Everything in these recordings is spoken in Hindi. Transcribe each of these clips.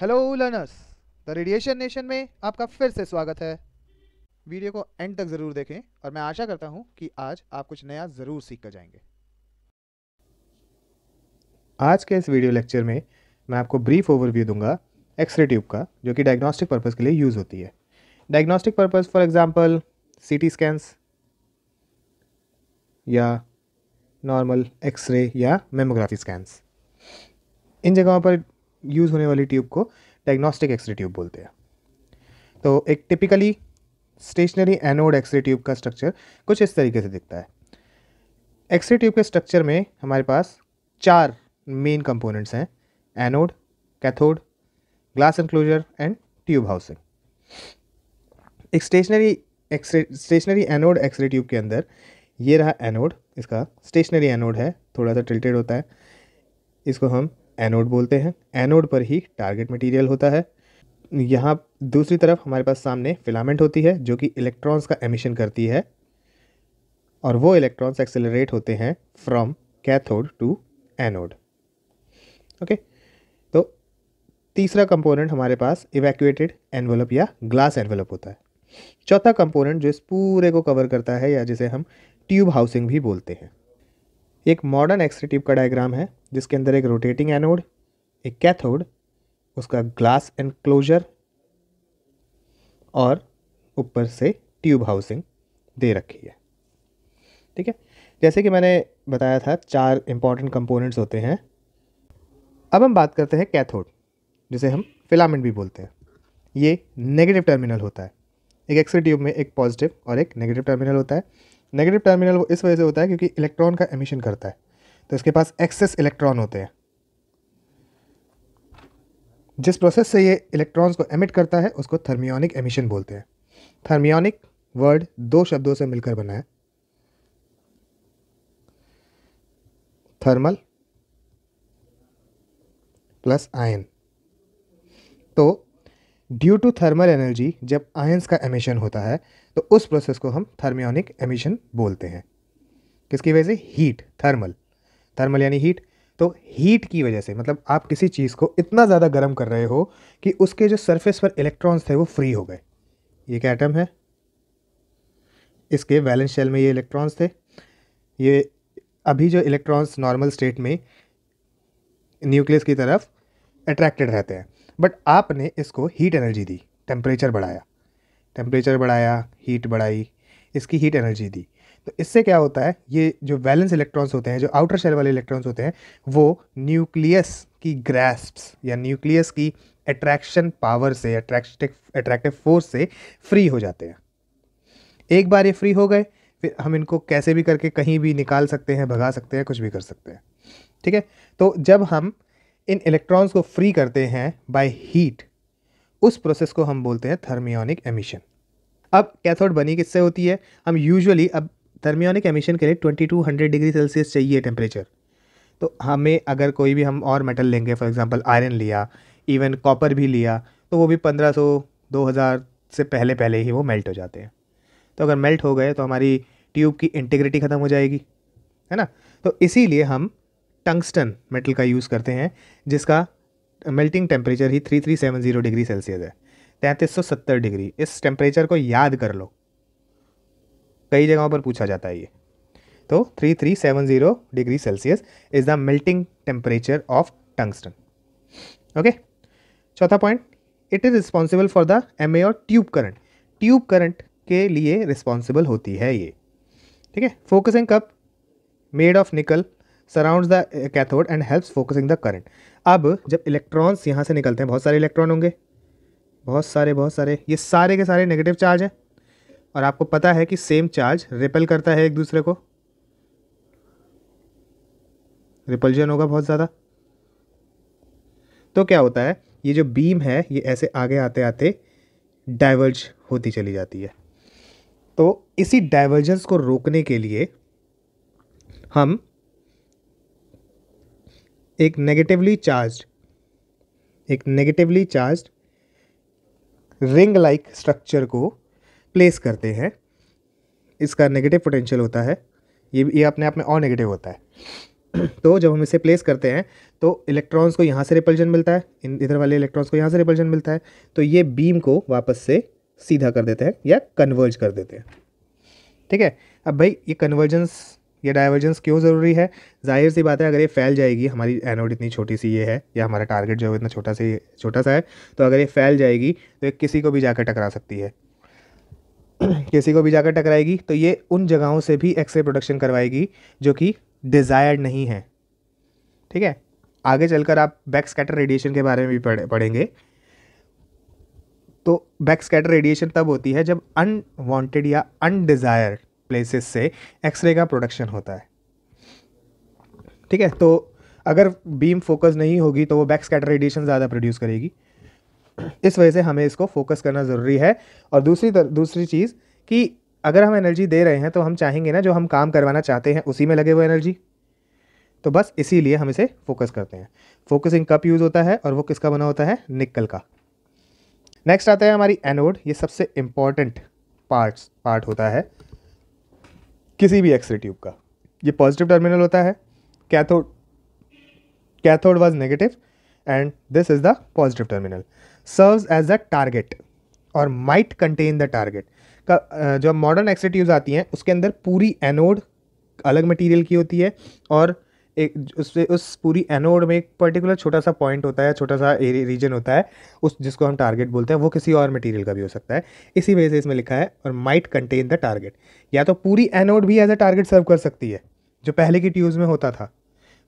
Hello learners the radiation nation में आपका फिर से स्वागत है वीडियो को एंड तक ज़रूर देखें और मैं आशा करता हूं कि आज आप कुछ नया ज़रूर सीख कर जाएंगे आज के इस वीडियो लेक्चर में मैं आपको ब्रीफ ओवरव्यू दूंगा एक्सरे ट्यूब का जो कि डायग्नोस्टिक पर्पज़ के लिए यूज़ होती है diagnostic purpose for example C T scans या नॉर्मल एक्सरे या मेमोग्राफी स्कैंस इन जगहों पर यूज़ होने वाली ट्यूब को डायग्नोस्टिक एक्सरे ट्यूब बोलते हैं तो एक typically stationary anode X-ray tube का स्ट्रक्चर कुछ इस तरीके से दिखता है एक्सरे ट्यूब के स्ट्रक्चर में हमारे पास चार मेन कंपोनेंट्स हैं anode cathode glass enclosure and tube housing एक stationary X-ray stationary anode X-ray tube के अंदर ये रहा एनोड इसका स्टेशनरी एनोड है थोड़ा सा टिल्टेड होता है इसको हम एनोड बोलते हैं एनोड पर ही टारगेट मटेरियल होता है यहाँ दूसरी तरफ हमारे पास सामने फिलामेंट होती है जो कि इलेक्ट्रॉन्स का एमिशन करती है और वो इलेक्ट्रॉन्स एक्सेलरेट होते हैं from cathode to anode okay तो तीसरा कंपोनेंट हमारे पास इवैक्यूएटेड एनवलप या ग्लास एनवेलप होता है चौथा कंपोनेंट जो इस पूरे को कवर करता है या जिसे हम ट्यूब हाउसिंग भी बोलते हैं एक मॉडर्न एक्सरे ट्यूब का डायग्राम है जिसके अंदर एक रोटेटिंग एनोड एक कैथोड उसका ग्लास एनक्लोजर और ऊपर से ट्यूब हाउसिंग दे रखी है ठीक है जैसे कि मैंने बताया था चार इंपॉर्टेंट कंपोनेंट्स होते हैं अब हम बात करते हैं कैथोड जिसे हम फिलामेंट भी बोलते हैं ये नेगेटिव टर्मिनल होता है एक एक्सरे ट्यूब में एक पॉजिटिव और एक नेगेटिव टर्मिनल होता है नेगेटिव टर्मिनल वो इस वजह से होता है क्योंकि इलेक्ट्रॉन का एमिशन करता है तो इसके पास एक्सेस इलेक्ट्रॉन होते हैं जिस प्रोसेस से ये इलेक्ट्रॉन्स को एमिट करता है उसको थर्मियोनिक एमिशन बोलते हैं थर्मियोनिक वर्ड दो शब्दों से मिलकर बना है थर्मल प्लस आयन तो ड्यू टू थर्मल एनर्जी जब आयंस का एमिशन होता है तो उस प्रोसेस को हम थर्मियोनिक एमिशन बोलते हैं किसकी वजह से हीट थर्मल थर्मल यानी हीट तो हीट की वजह से मतलब आप किसी चीज़ को इतना ज़्यादा गर्म कर रहे हो कि उसके जो सरफेस पर इलेक्ट्रॉन्स थे वो फ्री हो गए ये क्या एटम है इसके वैलेंस शेल में ये इलेक्ट्रॉन्स थे ये अभी जो इलेक्ट्रॉन्स नॉर्मल स्टेट में न्यूक्लियस की तरफ अट्रैक्टेड रहते हैं बट आपने इसको हीट एनर्जी दी टेम्परेचर बढ़ाया टेम्परेचर बढ़ाया हीट बढ़ाई इसकी हीट एनर्जी दी तो इससे क्या होता है ये जो वैलेंस इलेक्ट्रॉन्स होते हैं जो आउटर शेल वाले इलेक्ट्रॉन्स होते हैं वो न्यूक्लियस की ग्रेस्प्स या न्यूक्लियस की अट्रैक्शन पावर से अट्रैक्टिव अट्रैक्टिव फोर्स से फ्री हो जाते हैं एक बार ये फ्री हो गए फिर हम इनको कैसे भी करके कहीं भी निकाल सकते हैं भगा सकते हैं कुछ भी कर सकते हैं ठीक है तो जब हम इन इलेक्ट्रॉन्स को फ्री करते हैं बाय हीट उस प्रोसेस को हम बोलते हैं थर्मियोनिक एमिशन अब कैथोड बनी किससे होती है हम यूजुअली अब थर्मियोनिक एमिशन के लिए 2200 डिग्री सेल्सियस चाहिए टेम्परेचर तो हमें अगर कोई भी हम और मेटल लेंगे फॉर एग्जांपल आयरन लिया इवन कॉपर भी लिया तो वो भी 1500 2000 से पहले पहले ही वो मेल्ट हो जाते हैं तो अगर मेल्ट हो गए तो हमारी ट्यूब की इंटीग्रिटी ख़त्म हो जाएगी है ना तो इसीलिए हम टंगस्टन मेटल का यूज़ करते हैं जिसका मेल्टिंग टेम्परेचर ही three three seven zero degree Celsius है तैंतीस सौ सत्तर डिग्री इस टेम्परेचर को याद कर लो कई जगहों पर पूछा जाता है ये तो three three seven zero degree Celsius is the melting temperature of tungsten okay चौथा point it is responsible for the M और ट्यूब करंट ट्यूब करंट के लिए रिस्पॉन्सिबल होती है ये ठीक है focusing cup made of nickel surround the cathode and helps focusing the current अब जब इलेक्ट्रॉन्स यहाँ से निकलते हैं बहुत सारे इलेक्ट्रॉन होंगे बहुत सारे बहुत सारे ये सारे के सारे नेगेटिव चार्ज हैं और आपको पता है कि सेम चार्ज रिपेल करता है एक दूसरे को रिपल्जन होगा बहुत ज़्यादा तो क्या होता है ये जो बीम है ये ऐसे आगे आते आते डाइवर्ज होती चली जाती है तो इसी डाइवर्जेंस को रोकने के लिए हम एक नेगेटिवली चार्ज एक negatively charge ring like structure को प्लेस करते हैं इसका नेगेटिव पोटेंशियल होता है ये ये अपने आप में और नेगेटिव होता है तो जब हम इसे प्लेस करते हैं तो इलेक्ट्रॉन्स को यहाँ से रिपल्जन मिलता है इधर वाले इलेक्ट्रॉन्स को यहाँ से रिपल्जन मिलता है तो ये बीम को वापस से सीधा कर देते हैं या कन्वर्ज कर देते हैं ठीक है अब भाई ये कन्वर्जेंस ये डाइवर्जेंस क्यों ज़रूरी है जाहिर सी बात है अगर ये फैल जाएगी हमारी एनोड इतनी छोटी सी ये है या हमारा टारगेट जो है इतना छोटा सी छोटा सा है तो अगर ये फैल जाएगी तो ये किसी को भी जाकर टकरा सकती है किसी को भी जाकर टकराएगी तो ये उन जगहों से भी एक्सरे प्रोडक्शन करवाएगी जो कि डिज़ायर्ड नहीं है ठीक है आगे चलकर आप बैक स्कैटर रेडिएशन के बारे में भी पढ़े पढ़ेंगे तो बैक स्कैटर रेडिएशन तब होती है जब अनवांटेड या अनडिज़ायर्ड प्लेसेस से एक्सरे का प्रोडक्शन होता है ठीक है तो अगर बीम फोकस नहीं होगी तो वो बैक स्कैटर रेडिएशन ज़्यादा प्रोड्यूस करेगी इस वजह से हमें इसको फोकस करना ज़रूरी है और दूसरी तर, दूसरी चीज़ कि अगर हम एनर्जी दे रहे हैं तो हम चाहेंगे ना जो हम काम करवाना चाहते हैं उसी में लगे वो एनर्जी तो बस इसीलिए हम इसे फोकस करते हैं फोकसिंग कप यूज़ होता है और वो किसका बना होता है निकल का नेक्स्ट आता है हमारी एनोड ये सबसे इम्पॉर्टेंट पार्ट्स पार्ट होता है किसी भी एक्सरे ट्यूब का ये पॉजिटिव टर्मिनल होता है cathode cathode was negative and this is the positive terminal serves as a target और माइट कंटेन द टारगेट का जो मॉडर्न एक्सरे ट्यूब्स आती हैं उसके अंदर पूरी एनोड अलग मटेरियल की होती है और एक उससे उस पूरी एनोड में एक पर्टिकुलर छोटा सा पॉइंट होता है छोटा सा रीजन होता है उस जिसको हम टारगेट बोलते हैं वो किसी और मटेरियल का भी हो सकता है इसी वजह से इसमें लिखा है और माइट कंटेन द टारगेट या तो पूरी एनोड भी एज अ टारगेट सर्व कर सकती है जो पहले की ट्यूज़ में होता था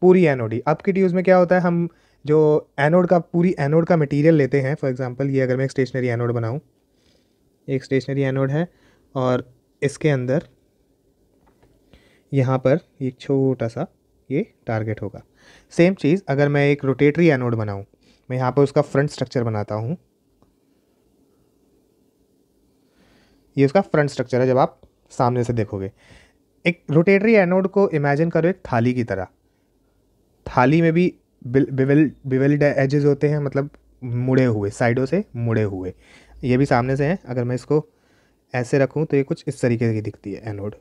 पूरी एनोड ही अब की ट्यूज़ में क्या होता है हम जो एनोड का पूरी एनोड का मटीरियल लेते हैं फॉर एग्ज़ाम्पल ये अगर मैं एक स्टेशनरी एनोड बनाऊँ एक स्टेशनरी एनोड है और इसके अंदर यहाँ पर एक छोटा सा ये टारगेट होगा सेम चीज़ अगर मैं एक रोटेटरी एनोड बनाऊँ मैं यहाँ पर उसका फ्रंट स्ट्रक्चर बनाता हूँ ये उसका फ्रंट स्ट्रक्चर है जब आप सामने से देखोगे एक रोटेटरी एनोड को इमेजिन करो एक थाली की तरह थाली में भी बिविल बिविल्ड एजेस होते हैं मतलब मुड़े हुए साइडों से मुड़े हुए ये भी सामने से हैं अगर मैं इसको ऐसे रखूँ तो ये कुछ इस तरीके की दिखती है एनोड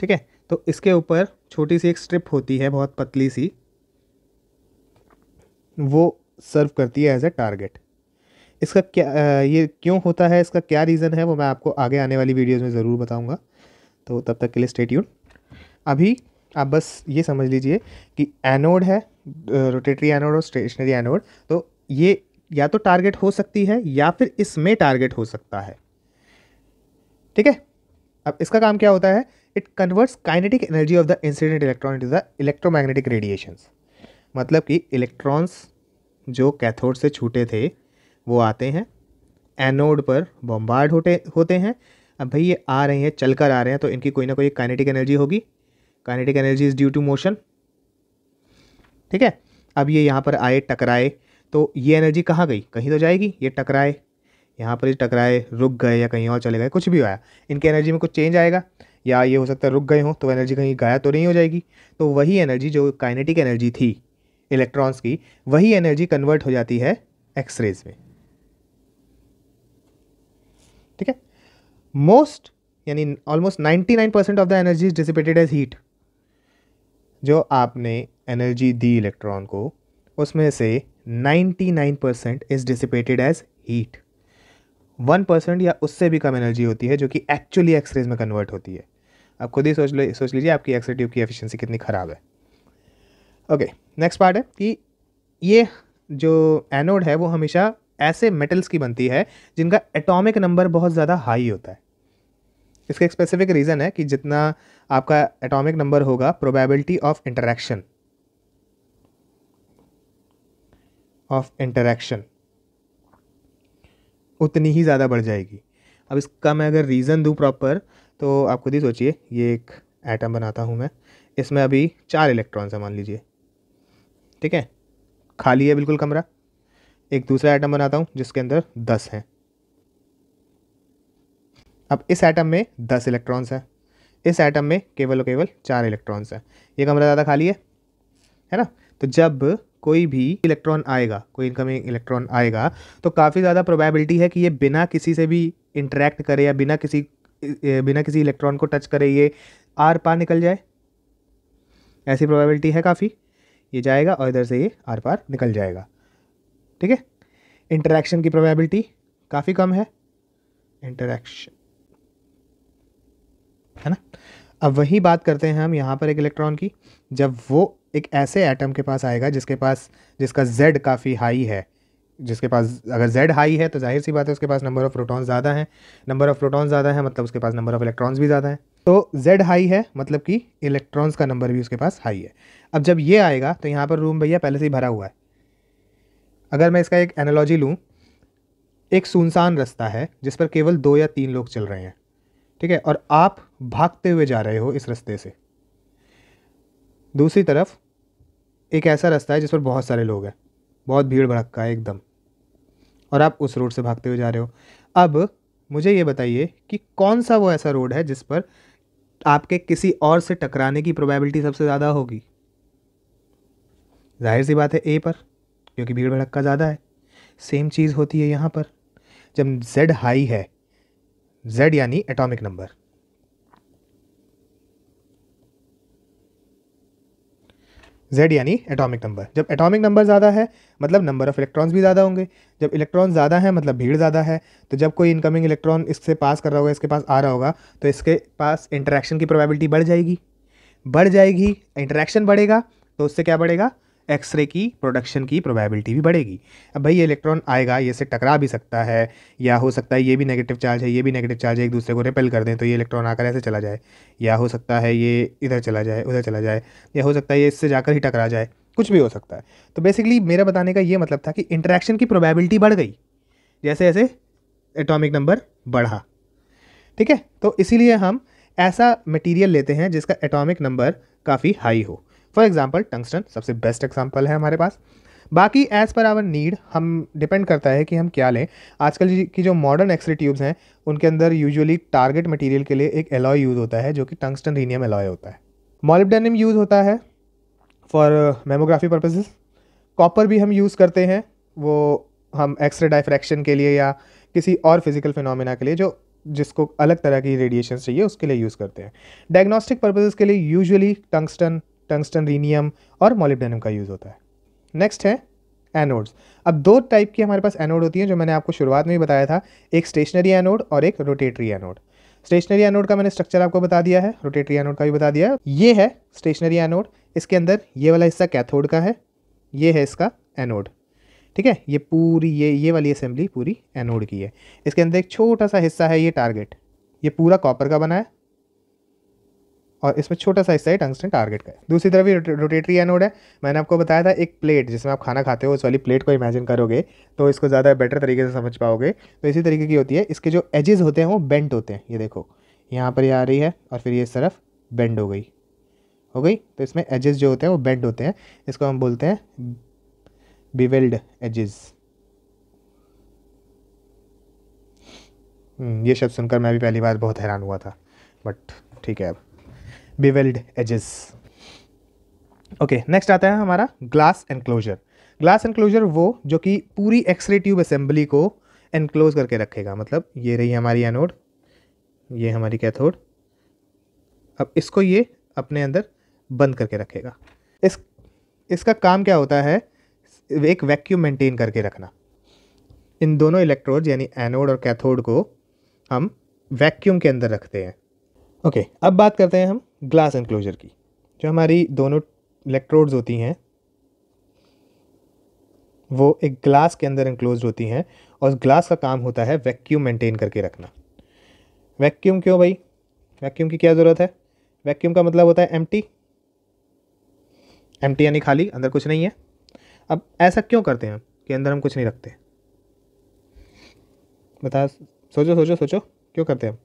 ठीक है तो इसके ऊपर छोटी सी एक स्ट्रिप होती है बहुत पतली सी वो सर्व करती है एज ए टारगेट इसका क्या ये क्यों होता है इसका क्या रीज़न है वो मैं आपको आगे आने वाली वीडियोज़ में ज़रूर बताऊँगा तो तब तक के लिए स्टेट्यूड अभी आप बस ये समझ लीजिए कि एनोड है रोटेटरी एनोड और स्टेशनरी एनोड तो ये या तो टारगेट हो सकती है या फिर इसमें टारगेट हो सकता है ठीक है अब इसका काम क्या होता है it converts kinetic energy of the incident electron to the electromagnetic radiations मतलब कि इलेक्ट्रॉन्स जो कैथोड से छूटे थे वो आते हैं एनोड पर बॉम्बार्ड होते होते हैं अब भाई ये आ रहे हैं चल कर आ रहे हैं तो इनकी कोई ना कोई काइनेटिक एनर्जी होगी kinetic energy is due to motion ठीक है अब ये यहाँ पर आए टकराए तो ये एनर्जी कहाँ गई कहीं तो जाएगी ये टकराए यहाँ पर ये टकराए रुक गए या कहीं और चले गए कुछ भी आया इनकी एनर्जी में कुछ चेंज आएगा या ये हो सकता है रुक गए हों तो एनर्जी कहीं गायब तो नहीं हो जाएगी तो वही एनर्जी जो काइनेटिक एनर्जी थी इलेक्ट्रॉन्स की वही एनर्जी कन्वर्ट हो जाती है एक्सरेज में ठीक है मोस्ट यानी almost 99 percent of the energy is dissipated as heat जो आपने एनर्जी दी इलेक्ट्रॉन को उसमें से 99 percent is dissipated as heat one percent या उससे भी कम एनर्जी होती है जो कि एक्चुअली एक्सरेज में कन्वर्ट होती है आप खुद ही सोच लो सोच लीजिए आपकी एक्सर की एफिशिएंसी कितनी ख़राब है ओके नेक्स्ट पार्ट है कि ये जो एनोड है वो हमेशा ऐसे मेटल्स की बनती है जिनका एटॉमिक नंबर बहुत ज़्यादा हाई होता है इसका एक स्पेसिफिक रीज़न है कि जितना आपका एटॉमिक नंबर होगा probability of interaction of interaction उतनी ही ज़्यादा बढ़ जाएगी अब इसका मैं अगर रीज़न दूँ प्रॉपर तो आप खुद ही सोचिए ये एक एटम बनाता हूँ मैं इसमें अभी चार इलेक्ट्रॉन्स हैं मान लीजिए ठीक है खाली है बिल्कुल कमरा एक दूसरा एटम बनाता हूँ जिसके अंदर दस हैं अब इस एटम में दस इलेक्ट्रॉन्स हैं इस एटम में केवल और केवल चार इलेक्ट्रॉन्स हैं ये कमरा ज़्यादा खाली है है ना तो जब कोई भी इलेक्ट्रॉन आएगा कोई इनकमिंग इलेक्ट्रॉन आएगा तो काफ़ी ज़्यादा प्रोबेबिलिटी है कि ये बिना किसी से भी इंटरेक्ट करे या बिना किसी बिना किसी इलेक्ट्रॉन को टच करे ये आर पार निकल जाए ऐसी प्रोबेबिलिटी है काफ़ी ये जाएगा और इधर से ये आर पार निकल जाएगा ठीक है इंटरेक्शन की प्रोबेबिलिटी काफ़ी कम है इंटरेक्शन है ना अब वही बात करते हैं हम यहाँ पर एक इलेक्ट्रॉन की जब वो एक ऐसे एटम के पास आएगा जिसके पास जिसका जेड काफ़ी हाई है जिसके पास अगर जेड हाई है तो जाहिर सी बात है उसके पास नंबर ऑफ़ प्रोटॉन्स ज़्यादा हैं नंबर ऑफ़ प्रोटॉन्स ज़्यादा है मतलब उसके पास नंबर ऑफ़ इलेक्ट्रॉन्स भी ज़्यादा हैं तो जेड हाई है मतलब कि इलेक्ट्रॉन्स का नंबर भी उसके पास हाई है अब जब ये आएगा तो यहाँ पर रूम भैया पहले से ही भरा हुआ है अगर मैं इसका एक एनालॉजी लूँ एक सुनसान रास्ता है जिस पर केवल दो या तीन लोग चल रहे हैं ठीक है और आप भागते हुए जा रहे हो इस रास्ते से दूसरी तरफ एक ऐसा रास्ता है जिस पर बहुत सारे लोग हैं बहुत भीड़ भड़क्का है एकदम और आप उस रोड से भागते हुए जा रहे हो अब मुझे ये बताइए कि कौन सा वो ऐसा रोड है जिस पर आपके किसी और से टकराने की प्रोबेबिलिटी सबसे ज़्यादा होगी जाहिर सी बात है ए पर क्योंकि भीड़ भड़क्का ज़्यादा है सेम चीज़ होती है यहाँ पर जब जेड हाई है जेड यानी एटॉमिक नंबर जेड यानी एटॉमिक नंबर जब एटॉमिक नंबर ज़्यादा है मतलब नंबर ऑफ़ इलेक्ट्रॉन्स भी ज़्यादा होंगे जब इलेक्ट्रॉन ज़्यादा है मतलब भीड़ ज़्यादा है तो जब कोई इनकमिंग इलेक्ट्रॉन इससे पास कर रहा होगा इसके पास आ रहा होगा तो इसके पास इंटरेक्शन की प्रोबेबिलिटी बढ़ जाएगी बढ़ जाएगी इंटरेक्शन बढ़ेगा तो उससे क्या बढ़ेगा एक्सरे की प्रोडक्शन की प्रोबेबिलिटी भी बढ़ेगी अब भाई ये इलेक्ट्रॉन आएगा ये से टकरा भी सकता है या हो सकता है ये भी नेगेटिव चार्ज है ये भी नेगेटिव चार्ज है एक दूसरे को रिपेल कर दें तो ये इलेक्ट्रॉन आकर ऐसे चला जाए या हो सकता है ये इधर चला जाए उधर चला जाए या हो सकता है ये इससे जाकर ही टकरा जाए कुछ भी हो सकता है तो बेसिकली मेरा बताने का ये मतलब था कि इंटरेक्शन की प्रोबेबिलिटी बढ़ गई जैसे जैसे एटॉमिक नंबर बढ़ा ठीक है तो इसीलिए हम ऐसा मटेरियल लेते हैं जिसका एटॉमिक नंबर काफ़ी हाई हो फॉर एग्जाम्पल टंगस्टन सबसे बेस्ट एग्जाम्पल है हमारे पास बाकी एज़ पर आवर नीड हम डिपेंड करता है कि हम क्या लें आजकल की जो मॉडर्न एक्सरे ट्यूब्स हैं उनके अंदर यूजुअली टारगेट मटेरियल के लिए एक एलॉय यूज़ होता है जो कि टंगस्टन रीनियम एलॉय होता है मॉलिब्डेनियम यूज़ होता है फॉर मेमोग्राफी पर्पजेज कॉपर भी हम यूज़ करते हैं वो हम एक्सरे डाइफ्रैक्शन के लिए या किसी और फिजिकल फिनोमिना के लिए जो जिसको अलग तरह की रेडिएशन चाहिए उसके लिए यूज़ करते हैं डायग्नोस्टिक पर्पजेज़ के लिए यूजुअली टंगस्टन टंगस्टन रीनियम और मोलिब्डेनम का यूज़ होता है नेक्स्ट है एनोड्स अब दो टाइप की हमारे पास एनोड होती हैं जो मैंने आपको शुरुआत में ही बताया था एक स्टेशनरी एनोड और एक रोटेटरी एनोड स्टेशनरी एनोड का मैंने स्ट्रक्चर आपको बता दिया है रोटेटरी एनोड का भी बता दिया है ये है स्टेशनरी एनोड इसके अंदर ये वाला हिस्सा कैथोड का है ये है इसका एनोड ठीक है ये पूरी ये ये वाली असेंबली पूरी एनोड की है इसके अंदर एक छोटा सा हिस्सा है ये टारगेट ये पूरा कॉपर का बना है और इसमें छोटा साइज साइड टंगस्टन टारगेट का है दूसरी तरफ ये रोटेटरी एनोड है मैंने आपको बताया था एक प्लेट जिसमें आप खाना खाते हो उस वाली प्लेट को इमेजिन करोगे तो इसको ज़्यादा बेटर तरीके से समझ पाओगे तो इसी तरीके की होती है इसके जो एजेस होते हैं वो बेंट होते हैं ये देखो यहाँ पर ये आ रही है और फिर ये इस तरफ बेंड हो गई हो गई तो इसमें एजेस जो होते हैं वो बेंड होते हैं इसको हम बोलते हैं बिवेल्ड हम्म, एजेस ये शब्द सुनकर मैं भी पहली बार बहुत हैरान हुआ था बट ठीक है अब बेवेल्ड एजेस ओके नेक्स्ट आता है हमारा ग्लास एनक्लोजर ग्लास एनक्लोजर वो जो कि पूरी एक्सरे ट्यूब असेंबली को एनक्लोज करके रखेगा मतलब ये रही हमारी एनोड ये हमारी कैथोड अब इसको ये अपने अंदर बंद करके रखेगा इस इसका काम क्या होता है एक वैक्यूम मेंटेन करके रखना इन दोनों इलेक्ट्रोड यानी एनोड और कैथोड को हम वैक्यूम के अंदर रखते हैं ओके okay, अब बात करते हैं हम ग्लास एनक्लोजर की जो हमारी दोनों इलेक्ट्रोड्स होती हैं वो एक ग्लास के अंदर इंक्लोज होती हैं और उस ग्लास का काम होता है वैक्यूम मेंटेन करके रखना वैक्यूम क्यों भाई वैक्यूम की क्या ज़रूरत है वैक्यूम का मतलब होता है एम्प्टी एम्प्टी यानी खाली अंदर कुछ नहीं है अब ऐसा क्यों करते हैं कि अंदर हम कुछ नहीं रखते बता सोचो सोचो सोचो क्यों करते हैं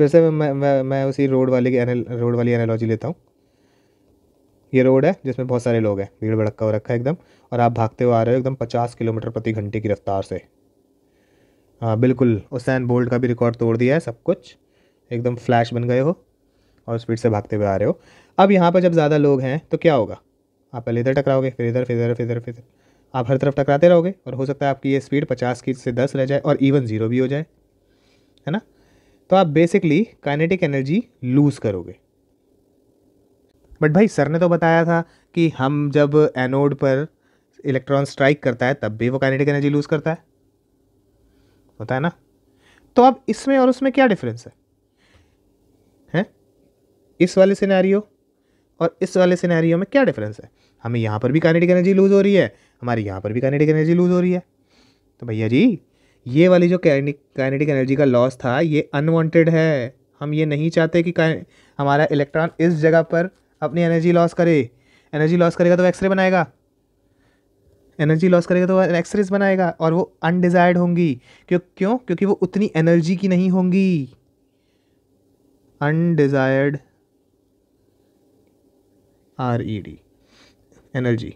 फिर से मैं मैं मैं उसी रोड वाले की रोड वाली एनालॉजी लेता हूँ ये रोड है जिसमें बहुत सारे लोग हैं भीड़ भड़का हो रखा है एकदम और आप भागते हुए आ रहे हो एकदम पचास किलोमीटर प्रति घंटे की रफ्तार से हाँ बिल्कुल उसैन बोल्ट का भी रिकॉर्ड तोड़ दिया है सब कुछ एकदम फ्लैश बन गए हो और स्पीड से भागते हुए आ रहे हो अब यहाँ पर जब ज़्यादा लोग हैं तो क्या होगा आप पहले इधर टकराओगे फिर इधर फिर इधर फिर इधर फिर इधर आप हर तरफ टकराते रहोगे और हो सकता है आपकी ये स्पीड पचास की से दस रह जाए और इवन ज़ीरो भी हो जाए है ना तो आप बेसिकली काइनेटिक एनर्जी लूज़ करोगे बट भाई सर ने तो बताया था कि हम जब एनोड पर इलेक्ट्रॉन स्ट्राइक करता है तब भी वो काइनेटिक एनर्जी लूज़ करता है होता है ना तो अब इसमें और उसमें क्या डिफरेंस है हैं इस वाले सिनेरियो और इस वाले सिनेरियो में क्या डिफरेंस है हमें यहाँ पर भी काइनेटिक एनर्जी लूज़ हो रही है हमारे यहाँ पर भी काइनेटिक एनर्जी लूज़ हो रही है तो भैया जी ये वाली जो काइनेटिक एनर्जी का लॉस था ये अनवांटेड है हम ये नहीं चाहते कि हमारा इलेक्ट्रॉन इस जगह पर अपनी एनर्जी लॉस करे एनर्जी लॉस करेगा तो एक्सरे बनाएगा एनर्जी लॉस करेगा तो एक्सरेज बनाएगा और वो अनडिज़ायर्ड होंगी क्यों क्यों क्योंकि वो उतनी एनर्जी की नहीं होंगी undesired R E D energy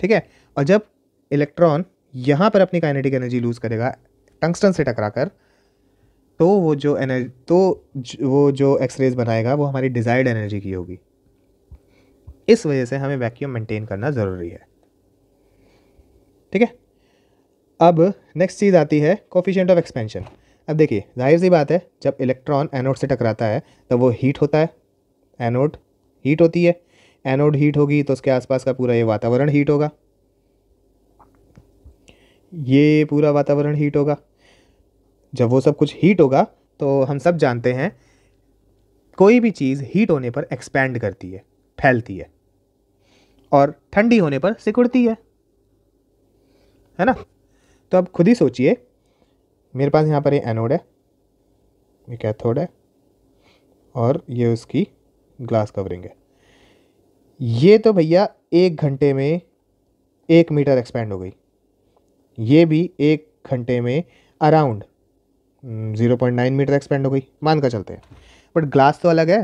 ठीक है और जब इलेक्ट्रॉन यहाँ पर अपनी काइनेटिक एनर्जी लूज़ करेगा टंगस्टन से टकरा कर तो वो जो एनर्जी तो वो जो एक्सरेज बनाएगा वो हमारी डिज़ायर्ड एनर्जी की होगी इस वजह से हमें वैक्यूम मेंटेन करना ज़रूरी है ठीक है अब नेक्स्ट चीज़ आती है कोफिशेंट ऑफ एक्सपेंशन अब देखिए जाहिर सी बात है जब इलेक्ट्रॉन एनोड से टकराता है तो वो हीट होता है एनोड हीट होती है एनोड हीट होगी तो उसके आसपास का पूरा ये वातावरण हीट होगा ये पूरा वातावरण हीट होगा जब वो सब कुछ हीट होगा तो हम सब जानते हैं कोई भी चीज़ हीट होने पर एक्सपैंड करती है फैलती है और ठंडी होने पर सिकुड़ती है है ना तो अब खुद ही सोचिए मेरे पास यहाँ पर ये एनोड है ये कैथोड है और ये उसकी ग्लास कवरिंग है ये तो भैया एक घंटे में एक मीटर एक्सपेंड हो गई ये भी एक घंटे में around zero point nine metre expand हो गई मान कर चलते हैं बट ग्लास तो अलग है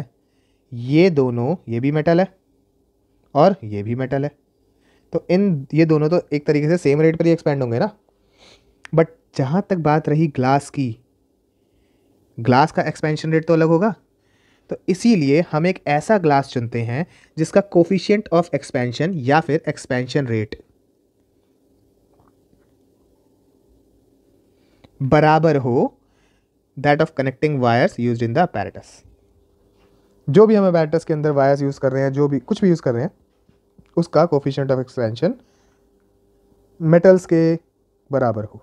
ये दोनों ये भी मेटल है और ये भी मेटल है तो इन ये दोनों तो एक तरीके से सेम रेट पर ही एक्सपेंड होंगे ना बट जहाँ तक बात रही ग्लास की ग्लास का एक्सपेंशन रेट तो अलग होगा तो इसीलिए हम एक ऐसा ग्लास चुनते हैं जिसका कोफिशियंट ऑफ एक्सपेंशन या फिर एक्सपेंशन रेट बराबर हो that of connecting wires use in the apparatus जो भी हम अपैरेटस के अंदर वायर्स यूज़ कर रहे हैं जो भी कुछ भी यूज़ कर रहे हैं उसका कोफिशेंट ऑफ एक्सपेंशन मेटल्स के बराबर हो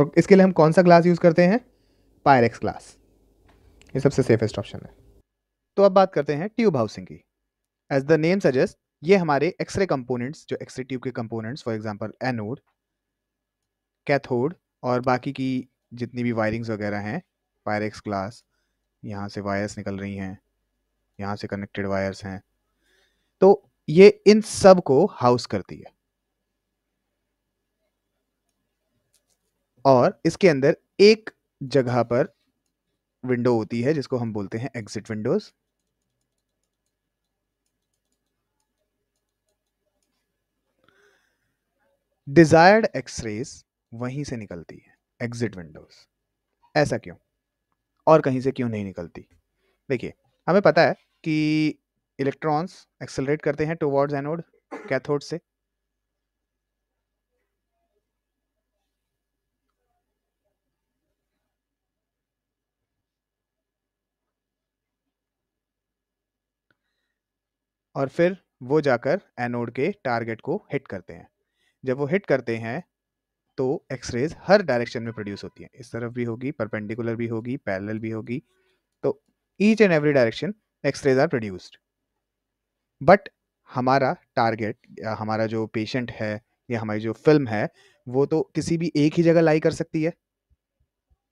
और इसके लिए हम कौन सा ग्लास यूज़ करते हैं पायरेक्स ग्लास ये सबसे सेफेस्ट ऑप्शन है तो अब बात करते हैं ट्यूब हाउसिंग की एज द नेम सजेस्ट ये हमारे एक्सरे कंपोनेंट्स जो एक्सरे ट्यूब के components for example anode cathode और बाकी की जितनी भी वायरिंग्स वगैरह हैं एक्स ग्लास यहाँ से वायर्स निकल रही हैं यहाँ से कनेक्टेड वायर्स हैं तो ये इन सब को हाउस करती है और इसके अंदर एक जगह पर विंडो होती है जिसको हम बोलते हैं एग्जिट विंडोज डिजायर्ड एक्सरेज वहीं से निकलती है एग्जिट विंडोज़ ऐसा क्यों और कहीं से क्यों नहीं निकलती देखिए हमें पता है कि इलेक्ट्रॉन्स एक्सेलरेट करते हैं टूवर्ड्स एनोड कैथोड से और फिर वो जाकर एनोड के टारगेट को हिट करते हैं जब वो हिट करते हैं तो एक्सरेज हर डायरेक्शन में प्रोड्यूस होती है इस तरफ भी होगी परपेंडिकुलर भी होगी पैरेलल भी होगी तो each and every direction rays are produced but हमारा टारगेट हमारा जो पेशेंट है या हमारी जो फिल्म है वो तो किसी भी एक ही जगह लाई कर सकती है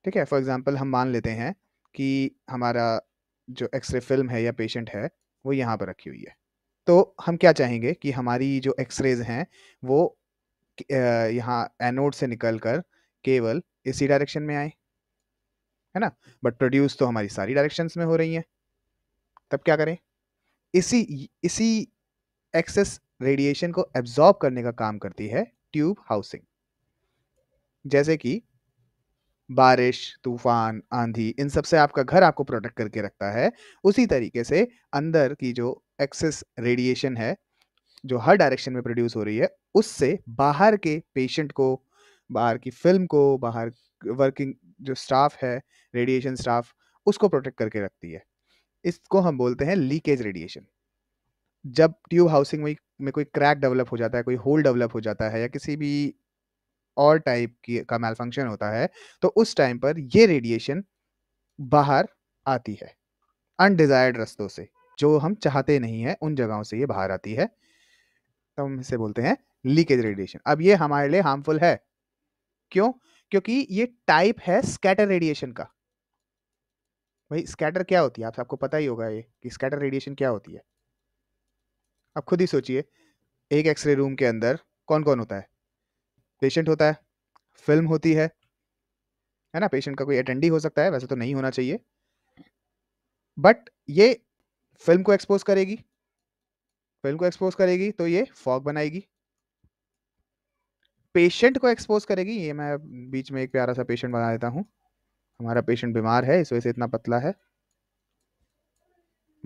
ठीक है फॉर एग्जाम्पल हम मान लेते हैं कि हमारा जो एक्सरे फिल्म है या पेशेंट है वो यहाँ पर रखी हुई है तो हम क्या चाहेंगे कि हमारी जो एक्सरेज हैं वो यहाँ एनोड से निकलकर केवल इसी डायरेक्शन में आए है ना बट प्रोड्यूस तो हमारी सारी डायरेक्शन में हो रही हैं तब क्या करें इसी इसी एक्सेस रेडिएशन को एब्जॉर्ब करने का काम करती है ट्यूब हाउसिंग जैसे कि बारिश तूफान आंधी इन सब से आपका घर आपको प्रोटेक्ट करके रखता है उसी तरीके से अंदर की जो एक्सेस रेडिएशन है जो हर डायरेक्शन में प्रोड्यूस हो रही है उससे बाहर के पेशेंट को बाहर की फिल्म को बाहर वर्किंग जो स्टाफ है रेडिएशन स्टाफ उसको प्रोटेक्ट करके रखती है इसको हम बोलते हैं लीकेज रेडिएशन जब ट्यूब हाउसिंग में में कोई क्रैक डेवलप हो जाता है कोई होल डेवलप हो जाता है या किसी भी और टाइप की का मेल फंक्शन होता है तो उस टाइम पर ये रेडिएशन बाहर आती है अनडिजायर्ड रस्तों से जो हम चाहते नहीं है उन जगहों से ये बाहर आती है तो हम इसे बोलते हैं लीकेज रेडिएशन अब ये हमारे लिए हार्मफुल है क्यों क्योंकि ये टाइप है स्कैटर रेडिएशन का भाई स्कैटर क्या होती है आप सबको पता ही होगा ये कि स्कैटर रेडिएशन क्या होती है अब खुद ही सोचिए एक एक्सरे रूम के अंदर कौन कौन होता है पेशेंट होता है फिल्म होती है है ना पेशेंट का कोई अटेंडी हो सकता है वैसे तो नहीं होना चाहिए बट ये फिल्म को एक्सपोज करेगी फिल्म को एक्सपोज करेगी तो ये फॉग बनाएगी पेशेंट को एक्सपोज करेगी ये मैं बीच में एक प्यारा सा पेशेंट बना देता हूँ हमारा पेशेंट बीमार है इस वजह से इतना पतला है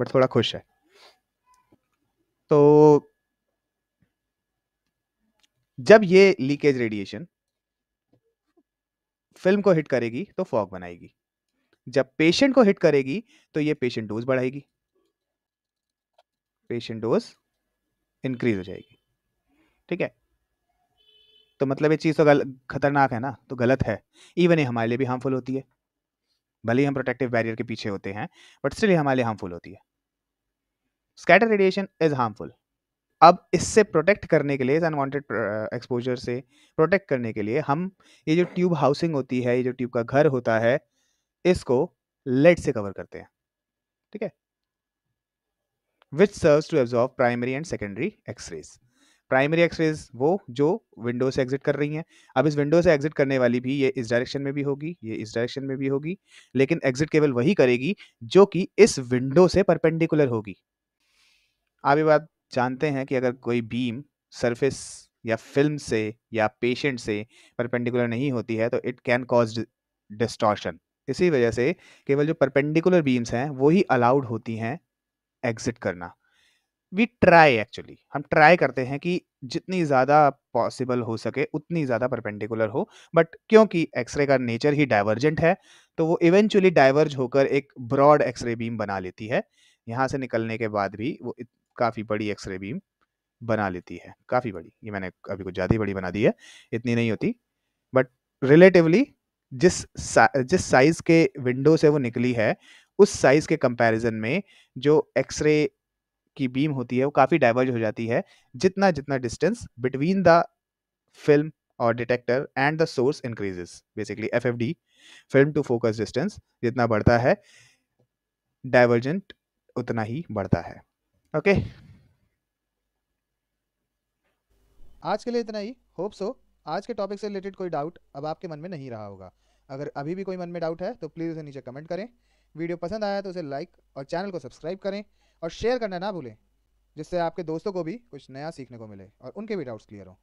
बट थोड़ा खुश है तो जब ये लीकेज रेडिएशन फिल्म को हिट करेगी तो फॉग बनाएगी जब पेशेंट को हिट करेगी तो ये पेशेंट डोज बढ़ाएगी पेशेंट डोज इंक्रीज हो जाएगी ठीक है तो मतलब ये चीज़ तो गल खतरनाक है ना तो गलत है इवन ये हमारे लिए भी हार्मफुल होती है भले ही हम प्रोटेक्टिव बैरियर के पीछे होते हैं बट स्टिल ये हमारे लिए हार्मफुल होती है स्कैटर रेडिएशन इज हार्मफुल अब इससे प्रोटेक्ट करने के लिए इस अनवांटेड एक्सपोजर से प्रोटेक्ट करने के लिए हम ये जो ट्यूब हाउसिंग होती है ये जो ट्यूब का घर होता है इसको लेड से कवर करते हैं ठीक है which serves to absorb primary and secondary x rays primary x rays वो जो विंडो से एग्जिट कर रही हैं अब इस विंडो से एग्जिट करने वाली भी ये इस डायरेक्शन में भी होगी ये इस डायरेक्शन में भी होगी लेकिन एग्जिट केवल वही करेगी जो कि इस विंडो से परपेंडिकुलर होगी आप ये बात जानते हैं कि अगर कोई बीम सरफेस या फिल्म से या पेशेंट से परपेंडिकुलर नहीं होती है तो इट कैन कॉज डिस्टॉर्शन इसी वजह से केवल जो परपेंडिकुलर बीम्स हैं वही अलाउड होती हैं एग्जिट करना वी ट्राई एक्चुअली हम ट्राई करते हैं कि जितनी ज़्यादा पॉसिबल हो सके उतनी ज़्यादा परपेंडिकुलर हो बट क्योंकि एक्सरे का नेचर ही डाइवर्जेंट है तो वो इवेंचुअली डाइवर्ज होकर एक ब्रॉड एक्सरे बीम बना लेती है यहाँ से निकलने के बाद भी वो काफ़ी बड़ी एक्सरे बीम बना लेती है काफ़ी बड़ी ये मैंने अभी कुछ ज़्यादा ही बड़ी बना दी है इतनी नहीं होती बट रिलेटिवली जिस सा, जिस साइज़ के विंडो से वो निकली है उस साइज़ के कंपैरिजन में जो एक्सरे की बीम होती है वो काफ़ी डाइवर्ज हो जाती है जितना जितना डिस्टेंस बिटवीन द फिल्म और detector and the source increases basically F F D film to focus distance जितना बढ़ता है डाइवर्जेंट उतना ही बढ़ता है ओके okay? आज के लिए इतना ही होप सो आज के टॉपिक से रिलेटेड कोई डाउट अब आपके मन में नहीं रहा होगा अगर अभी भी कोई मन में डाउट है तो प्लीज़ उसे नीचे कमेंट करें वीडियो पसंद आया तो उसे लाइक और चैनल को सब्सक्राइब करें और शेयर करना ना भूलें जिससे आपके दोस्तों को भी कुछ नया सीखने को मिले और उनके भी डाउट्स क्लियर हों